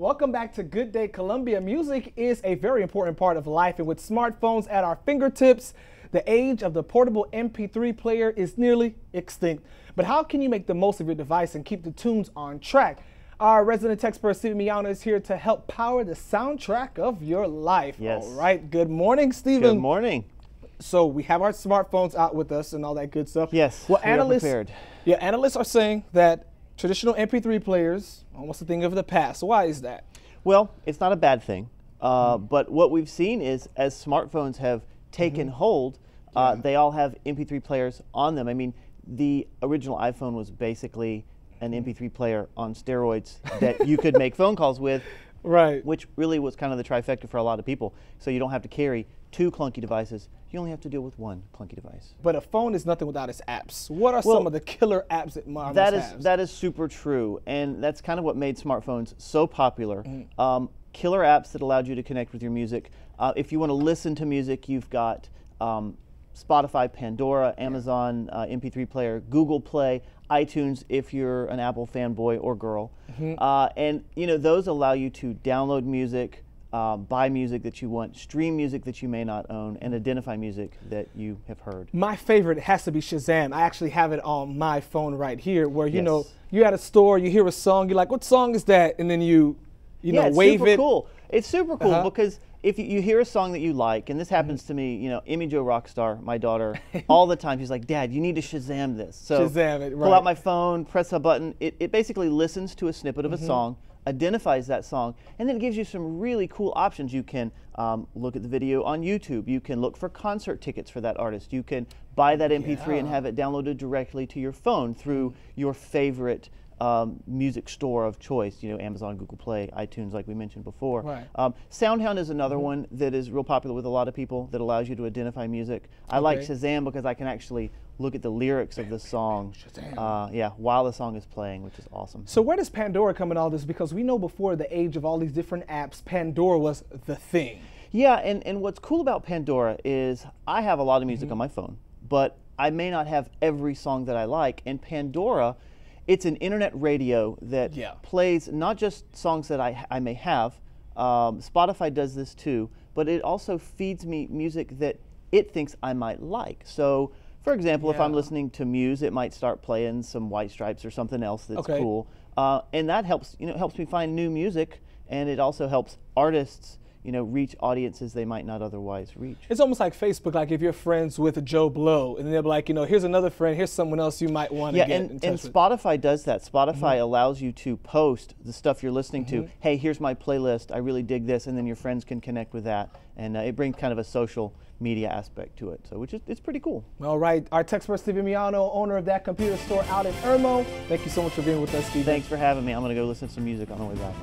Welcome back to Good Day Columbia. Music is a very important part of life, and with smartphones at our fingertips, the age of the portable MP3 player is nearly extinct. But how can you make the most of your device and keep the tunes on track? Our resident expert, Steve Miano, is here to help power the soundtrack of your life. Yes. All right. Good morning, Steven. Good morning. So we have our smartphones out with us and all that good stuff. Yes. Well, we analysts, yeah, analysts are saying that traditional MP3 players, oh, almost a thing of the past. Why is that? Well, it's not a bad thing. Uh, mm -hmm. But what we've seen is as smartphones have taken mm -hmm. hold, uh, yeah. they all have MP3 players on them. I mean, the original iPhone was basically an MP3 mm-hmm. player on steroids that you could make phone calls with. Right. Which really was kind of the trifecta for a lot of people. So you don't have to carry two clunky devices. You only have to deal with one clunky device. But a phone is nothing without its apps. What are well, some of the killer apps that Marvelous that is, has? That is super true. And that's kind of what made smartphones so popular. Mm-hmm. Um, killer apps that allowed you to connect with your music. Uh, if you want to listen to music, you've got um, Spotify, Pandora, Amazon, uh, MP3 player, Google Play, iTunes if you're an Apple fanboy or girl. Mm-hmm. Uh, and you know those allow you to download music, uh, buy music that you want, stream music that you may not own, and identify music that you have heard. My favorite has to be Shazam. I actually have it on my phone right here, where you yes. know you're at a store, you hear a song, you're like, "What song is that?" And then you, you yeah, know, wave super it. Cool. It's super cool uh-huh. because if you, you, hear a song that you like, and this happens mm-hmm. to me, you know, Emmy Joe Rockstar, my daughter, all the time. She's like, Dad, you need to Shazam this. So Shazam it, right. pull out my phone, press a button. It, it basically listens to a snippet of mm -hmm. a mm-hmm. song, identifies that song, and then it gives you some really cool options. You can um, look at the video on YouTube. You can look for concert tickets for that artist. You can buy that MP3 yeah. and have it downloaded directly to your phone through mm-hmm. your favorite um, music store of choice, you know, Amazon, Google Play, iTunes, like we mentioned before. Right. Um, SoundHound is another mm -hmm. one that is real popular with a lot of people that allows you to identify music. Okay. I like Shazam because I can actually look at the lyrics bam, of the song. Bam, uh, yeah, while the song is playing, which is awesome. So where does Pandora come in all this? Because we know before the age of all these different apps, Pandora was the thing. Yeah, and, and what's cool about Pandora is I have a lot of music mm -hmm. on my phone, but I may not have every song that I like, and Pandora – it's an internet radio that yeah. plays not just songs that I, I may have. Um, Spotify does this too, but it also feeds me music that it thinks I might like. So, for example, yeah. if I'm listening to Muse, it might start playing some White Stripes or something else that's okay. cool, uh, and that helps. You know, helps me find new music, and it also helps artists you know, reach audiences they might not otherwise reach. It's almost like Facebook, like if you're friends with Joe Blow, and they're like, you know, here's another friend, here's someone else you might want to yeah, get and, in touch and with. Spotify does that. Spotify mm -hmm. allows you to post the stuff you're listening mm -hmm. to. Mm-hmm. Hey, here's my playlist. I really dig this, and then your friends can connect with that, and uh, it brings kind of a social media aspect to it. So which is it's pretty cool. All right, our tech expert Steve Miano, owner of that computer store out in Irmo. Thank you so much for being with us, Steve. Thanks for having me. I'm gonna go listen to some music on the way back.